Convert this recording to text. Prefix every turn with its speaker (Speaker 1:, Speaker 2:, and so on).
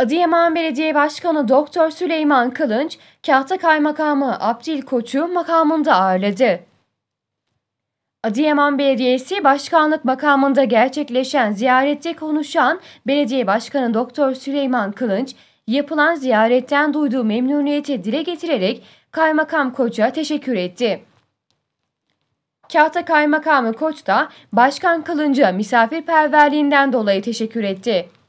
Speaker 1: Adıyaman
Speaker 2: Belediye Başkanı Doktor Süleyman Kılınç, Kahta Kaymakamı Abdil Koç'u makamında ağırladı. Adıyaman Belediyesi Başkanlık makamında gerçekleşen ziyarette konuşan Belediye Başkanı Doktor Süleyman Kılınç, yapılan ziyaretten duyduğu memnuniyeti dile getirerek Kaymakam Koç'a teşekkür etti. Kahta Kaymakamı Koç da Başkan Kılınç'a misafirperverliğinden dolayı teşekkür etti.